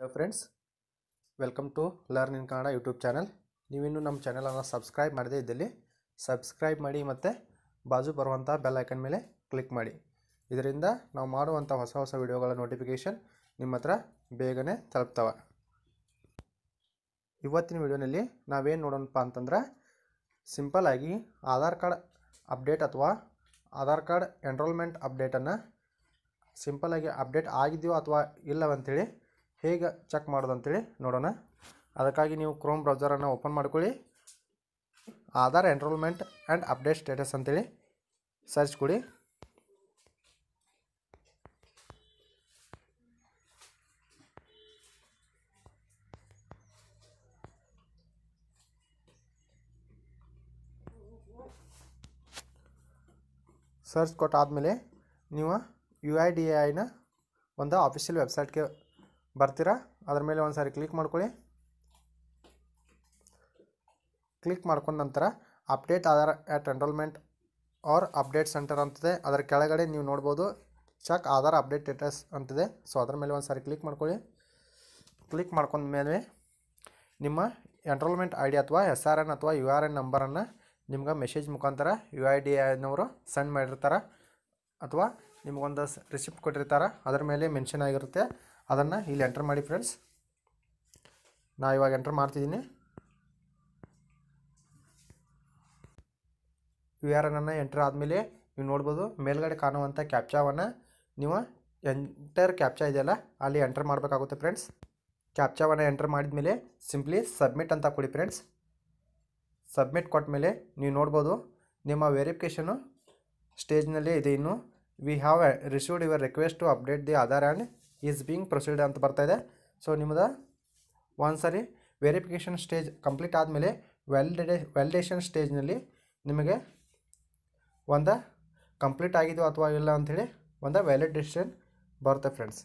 hello friends welcome to learn in Kannada YouTube channel ನೀವಿನ್ನೂ ನಮ್ಮ ಚಾನಲನ್ನು ಸಬ್ಸ್ಕ್ರೈಬ್ ಮಾಡದೇ ಇದ್ದಲ್ಲಿ ಸಬ್ಸ್ಕ್ರೈಬ್ ಮಾಡಿ ಮತ್ತು ಬಾಜು ಬರುವಂಥ ಬೆಲ್ ಐಕನ್ ಮೇಲೆ ಕ್ಲಿಕ್ ಮಾಡಿ ಇದರಿಂದ ನಾವು ಮಾಡುವಂಥ ಹೊಸ ಹೊಸ ವಿಡಿಯೋಗಳ ನೋಟಿಫಿಕೇಷನ್ ನಿಮ್ಮ ಹತ್ರ ಬೇಗನೆ ತಲುಪ್ತವೆ ಇವತ್ತಿನ ವಿಡಿಯೋನಲ್ಲಿ ನಾವೇನು ನೋಡೋಣಪ್ಪ ಅಂತಂದ್ರೆ ಸಿಂಪಲ್ ಆಗಿ ಆಧಾರ್ ಕಾರ್ಡ್ ಅಪ್ಡೇಟ್ ಅಥವಾ ಆಧಾರ್ ಕಾರ್ಡ್ ಎನ್ರೋಲ್ಮೆಂಟ್ ಅಪ್ಡೇಟನ್ನು ಆಗಿ ಅಪ್ಡೇಟ್ ಆಗಿದೆಯೋ ಅಥವಾ ಇಲ್ಲವಂಥೇಳಿ ಹೇಗೆ ಚೆಕ್ ಮಾಡೋದು ಅಂತೇಳಿ ನೋಡೋಣ ಅದಕ್ಕಾಗಿ ನೀವು ಕ್ರೋಮ್ ಬ್ರೌಸರನ್ನು ಓಪನ್ ಮಾಡ್ಕೊಳ್ಳಿ Aadhaar enrolment and update status ಅಂತೇಳಿ ಸರ್ಚ್ ಕೊಡಿ ಸರ್ಚ್ ಕೊಟ್ಟಾದಮೇಲೆ ನೀವು ಯು ಐ ಡಿ ಐನ ಒಂದು ಆಫಿಷಿಯಲ್ ವೆಬ್ಸೈಟ್ಗೆ ಬರ್ತೀರಾ ಅದ್ರ ಮೇಲೆ ಒಂದು ಸಾರಿ ಕ್ಲಿಕ್ ಮಾಡ್ಕೊಳ್ಳಿ ಕ್ಲಿಕ್ ಮಾಡ್ಕೊಂಡ ನಂತರ update Aadhaar at enrolment or update centre ಅಂತಿದೆ ಅದರ ಕೆಳಗಡೆ ನೀವು ನೋಡ್ಬೋದು ಚೆಕ್ ಆಧಾರ್ ಅಪ್ಡೇಟ್ ಸ್ಟೇಟಸ್ ಅಂತಿದೆ ಸೊ ಅದ್ರ ಮೇಲೆ ಒಂದು ಸಾರಿ ಕ್ಲಿಕ್ ಮಾಡ್ಕೊಳ್ಳಿ ಕ್ಲಿಕ್ ಮಾಡ್ಕೊಂಡ ಮೇಲೆ ನಿಮ್ಮ ಎನ್ರೋಲ್ಮೆಂಟ್ ಐ ಡಿ ಅಥವಾ ಎಸ್ ಆರ್ ಎನ್ ಅಥವಾ ಯು ಆರ್ ಎನ್ ನಂಬರನ್ನು ನಿಮ್ಗೆ ಮೆಸೇಜ್ ಮುಖಾಂತರ ಯು ಐ ಡಿ ಎನ್ನವರು ಸೆಂಡ್ ಮಾಡಿರ್ತಾರೆ ಅಥವಾ ನಿಮಗೊಂದು ರಿಸಿಪ್ಟ್ ಕೊಟ್ಟಿರ್ತಾರೆ ಅದರ ಮೇಲೆ ಮೆನ್ಷನ್ ಆಗಿರುತ್ತೆ ಅದನ್ನು ಇಲ್ಲಿ ಎಂಟರ್ ಮಾಡಿ ಫ್ರೆಂಡ್ಸ್ ನಾ ಇವಾಗ ಎಂಟರ್ ಮಾಡ್ತಿದ್ದೀನಿ ಯು ಆರ್ ಎನ್ ಅನ್ನು ಎಂಟರ್ ಆದಮೇಲೆ ನೀವು ನೋಡ್ಬೋದು ಮೇಲ್ಗಡೆ ಕಾಣುವಂಥ ಕ್ಯಾಪ್ಚಾವನ್ನು ನೀವು ಎಂಟರ್ ಕ್ಯಾಪ್ಚಾ ಇದೆಯಲ್ಲ ಅಲ್ಲಿ ಎಂಟರ್ ಮಾಡಬೇಕಾಗುತ್ತೆ ಫ್ರೆಂಡ್ಸ್ ಕ್ಯಾಪ್ಚಾವನ್ನು ಎಂಟರ್ ಮಾಡಿದ ಮೇಲೆ ಸಿಂಪ್ಲಿ ಸಬ್ಮಿಟ್ ಅಂತ ಕೊಡಿ ಫ್ರೆಂಡ್ಸ್ ಸಬ್ಮಿಟ್ ಕೊಟ್ಟ ಮೇಲೆ ನೀವು ನೋಡ್ಬೋದು ನಿಮ್ಮ ವೆರಿಫಿಕೇಷನು ಸ್ಟೇಜ್ನಲ್ಲೇ ಇದೆ ಇನ್ನು we have received your request to update the Aadhaar and is being proceed ಅಂತ ಬರ್ತಾ ಇದೆ ಸೊ ನಿಮ್ಮದು ಒಂದು ಸಾರಿ ವೆರಿಫಿಕೇಷನ್ ಸ್ಟೇಜ್ ಕಂಪ್ಲೀಟ್ ಆದಮೇಲೆ ವ್ಯಾಲಿಡೇ ವ್ಯಾಲಿಡೇಷನ್ ಸ್ಟೇಜ್ನಲ್ಲಿ ನಿಮಗೆ ಒಂದು ಕಂಪ್ಲೀಟ್ ಆಗಿದೆಯೋ ಅಥವಾ ಇಲ್ಲ ಅಂಥೇಳಿ ಒಂದು ವ್ಯಾಲಿಡೇಷನ್ ಬರುತ್ತೆ ಫ್ರೆಂಡ್ಸ್